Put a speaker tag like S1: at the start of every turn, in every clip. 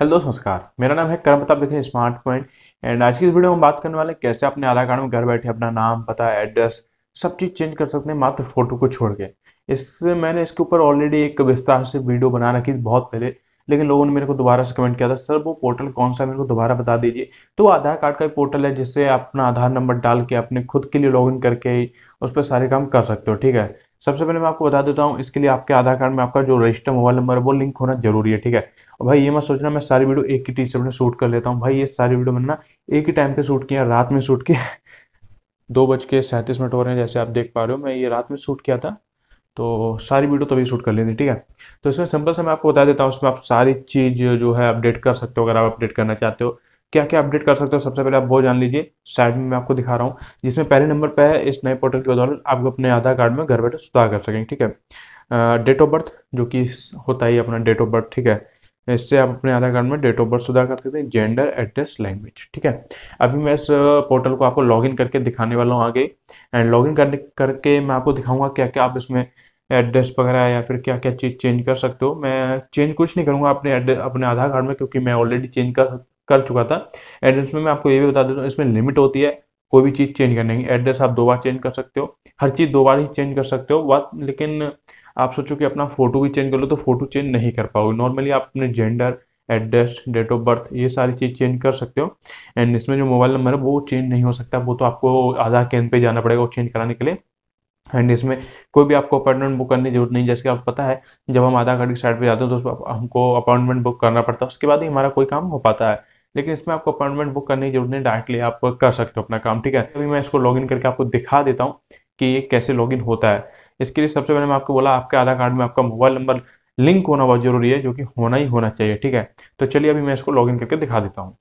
S1: hello नमस्कार मेरा नाम है करम प्रताप देखें स्मार्ट पॉइंट एंड आज की इस वीडियो में बात करने वाले कैसे अपने आधार कार्ड में घर बैठे अपना नाम पता एड्रेस सब चीज़ चेंज कर सकते हैं मात्र फोटो को छोड़ के इससे मैंने इसके ऊपर ऑलरेडी एक विस्तार से वीडियो बना रखी थी बहुत पहले लेकिन लोगों ने मेरे को दोबारा से कमेंट किया था सर वो पोर्टल कौन सा मेरे को दोबारा बता दीजिए तो आधार कार्ड का एक पोर्टल है जिससे अपना आधार नंबर डाल के अपने खुद के लिए लॉगिन करके उस पर सारे काम कर सकते हो ठीक है सबसे पहले मैं आपको बता देता हूँ इसके लिए आपके आधार कार्ड में आपका जो रजिस्टर मोबाइल नंबर है वो लिंक होना जरूरी है ठीक है और भाई ये मैं सोचना मैं सारी वीडियो एक ही टी शर्ट में शूट कर लेता हूँ भाई ये सारी वीडियो मैंने एक ही टाइम पे शूट किया रात में शूट किया दो बज के सैंतीस मिनट हो रहे हैं जैसे आप देख पा रहे हो मैं ये रात में शूट किया था तो सारी वीडियो तभी तो शूट कर लेते ठीक है तो इसमें सिंपल से मैं आपको बता देता हूँ उसमें आप सारी चीज़ जो है अपडेट कर सकते हो अगर आप अपडेट करना चाहते हो क्या क्या अपडेट कर सकते हो सबसे पहले आप वो जान लीजिए साइड में मैं आपको दिखा रहा हूँ जिसमें पहले नंबर पर है इस नए पोर्टल के दौरान आप अपने आधार कार्ड में घर बैठे सुधार कर सकेंगे ठीक है डेट ऑफ बर्थ जो कि होता ही अपना डेट ऑफ बर्थ ठीक है इससे आप अपने आधार कार्ड में डेट ऑफ बर्थ सुधार कर सकते हैं जेंडर एड्रेस लैंग्वेज ठीक है अभी मैं इस पोर्टल को आपको लॉगिन करके दिखाने वाला हूँ आगे एंड लॉगिन करने करके मैं आपको दिखाऊंगा क्या क्या आप इसमें एड्रेस वगैरह या फिर क्या क्या चीज़ चेंज कर सकते हो मैं चेंज कुछ नहीं करूँगा अपने अपने आधार कार्ड में क्योंकि मैं ऑलरेडी चेंज कर कर चुका था एड्रेस में मैं आपको ये भी बता देता हूँ इसमें लिमिट होती है कोई भी चीज़ चेंज करने की एड्रेस आप दो बार चेंज कर सकते हो हर चीज़ दो बार ही चेंज कर सकते हो बात लेकिन आप सोचो कि अपना फोटो भी चेंज कर लो तो फोटो चेंज नहीं कर पाओगे नॉर्मली आप अपने gender address date of birth ये सारी चीज़ चेंज कर सकते हो एंड इसमें जो मोबाइल नंबर है वो चेंज नहीं हो सकता वो तो आपको आधार केंद्र पर जाना पड़ेगा वो चेंज कराने के लिए एंड इसमें कोई भी आपको अपॉइंटमेंट बुक करने की जरूरत नहीं जैसे कि आपको पता है जब हम आधार कार्ड की साइड पर जाते हैं तो उस हमको अपॉइंटमेंट बुक करना पड़ता है उसके बाद ही हमारा कोई काम हो पाता है लेकिन इसमें आपको अपॉइंटमेंट बुक करने की जरूरत नहीं डायरेक्टली आप कर सकते हो अपना काम ठीक है अभी मैं इसको लॉगिन करके आपको दिखा देता हूँ कि ये कैसे लॉगिन होता है इसके लिए सबसे पहले मैं आपको बोला आपके आधार कार्ड में आपका मोबाइल नंबर लिंक होना बहुत जरूरी है जो कि होना ही होना चाहिए ठीक है तो चलिए अभी मैं इसको लॉगिन करके दिखा देता हूँ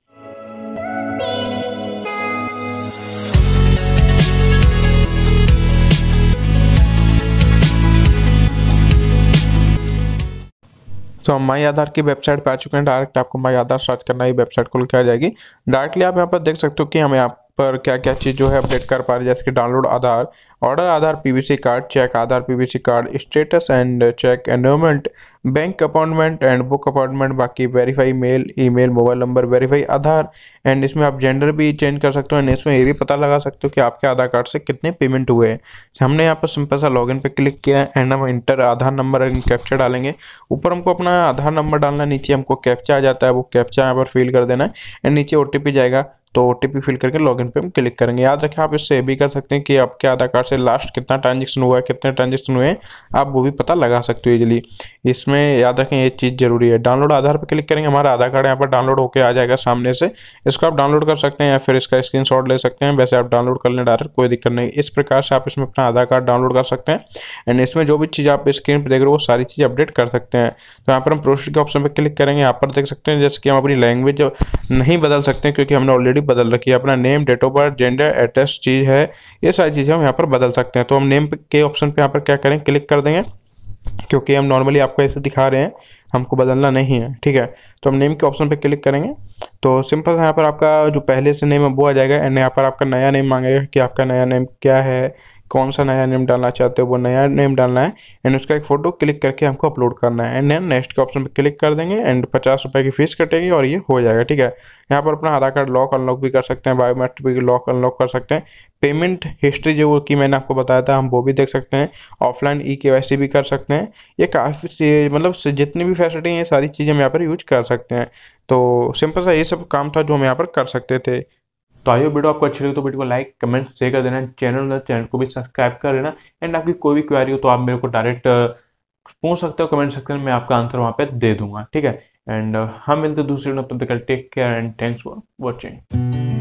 S2: तो हम माई आधार की वेबसाइट पे आ चुके हैं डायरेक्ट आपको माई आधार सर्च करना है वेबसाइट खुल के आ जाएगी डायरेक्टली आप यहाँ पर देख सकते हो कि हम यहाँ पर क्या क्या चीज़ जो है अपडेट कर पा रहे हैं जैसे कि download Aadhaar order Aadhaar PVC card check Aadhaar PVC card status and check enrolment bank appointment and book appointment बाकी verify mail email mobile number verify Aadhaar and इसमें आप जेंडर भी चेंज कर सकते हो एंड इसमें ये भी पता लगा सकते हो कि आपके आधार कार्ड से कितने पेमेंट हुए हैं हमने यहाँ पर सिंपल सा लॉगिन पे क्लिक किया एंड हम enter Aadhaar number and captcha डालेंगे ऊपर हमको अपना आधार नंबर डालना नीचे हमको कैप्चा आ जाता है वो कैप्चा यहाँ पर फिल कर देना है एंड नीचे ओ जाएगा तो ओ फिल करके लॉगिन पे हम क्लिक करेंगे याद रखें आप इससे भी कर सकते हैं कि आपके आधार कार्ड से लास्ट कितना ट्रांजेक्शन हुआ है कितने ट्रांजेक्शन हुए हैं आप वो भी पता लगा सकते हो इजिली इसमें याद रखें ये चीज़ जरूरी है डाउनलोड आधार पर क्लिक करेंगे हमारा आधार कार्ड यहाँ पर डाउनलोड होकर आ जाएगा सामने से इसको आप डाउनलोड कर सकते हैं या फिर इसका स्क्रीन ले सकते हैं वैसे आप डाउनलोड कर लें डायरेक्ट कोई दिक्कत नहीं इस प्रकार से आप इसमें अपना आधार कार्ड डाउनलोड कर सकते हैं एंड इसमें जो भी चीज़ आप स्क्रीन पर देख रहे हो वो सारी चीज़ अपडेट कर सकते हैं तो यहाँ पर हम प्रोसेस के ऑप्शन पर क्लिक करेंगे यहाँ पर देख सकते हैं जैसे कि हम अपनी लैंग्वेज नहीं बदल सकते क्योंकि हमने ऑलरेडी कैटेगरी बदल रखी है अपना name date of birth gender address चीज़ है ये सारी चीज़ें हम यहाँ पर बदल सकते हैं तो हम नेम के ऑप्शन पे यहाँ पर क्या करें क्लिक कर देंगे क्योंकि हम नॉर्मली आपको ऐसे दिखा रहे हैं हमको बदलना नहीं है ठीक है तो हम नेम के ऑप्शन पे क्लिक करेंगे तो सिंपल यहाँ पर आपका जो पहले से नेम है वो आ जाएगा एंड यहाँ पर आपका नया नेम मांगेगा कि आपका नया नेम क्या है कौन सा नया नेम डालना चाहते हो वो नया नेम डालना है एंड उसका एक फोटो क्लिक करके हमको अपलोड करना है एंड नेक्स्ट के ऑप्शन पर क्लिक कर देंगे एंड पचास रुपये की फीस कटेगी और ये हो जाएगा ठीक है यहाँ पर अपना आधार कार्ड लॉक अनलॉक भी कर सकते हैं बायोमेट्रिक भी लॉक अनलॉक कर सकते हैं पेमेंट हिस्ट्री जो कि मैंने आपको बताया था हम वो भी देख सकते हैं ऑफलाइन ई के भी कर सकते हैं ये काफ़ी मतलब जितनी भी फैसिलिटी हैं सारी चीज़ें हम यहाँ पर यूज कर सकते हैं
S1: तो सिंपल सा ये सब काम था जो हम यहाँ पर कर सकते थे तो आइए वीडियो आपको अच्छी लगे तो वीडियो को लाइक कमेंट शेयर कर देना चैनल चैनल को भी सब्सक्राइब कर लेना एंड आपकी कोई भी क्वारी हो तो आप मेरे को डायरेक्ट पूछ सकते हो कमेंट सकते हैं मैं आपका आंसर वहाँ पे दे दूंगा ठीक है एंड हम मिलते दूसरे तब take care and thanks for watching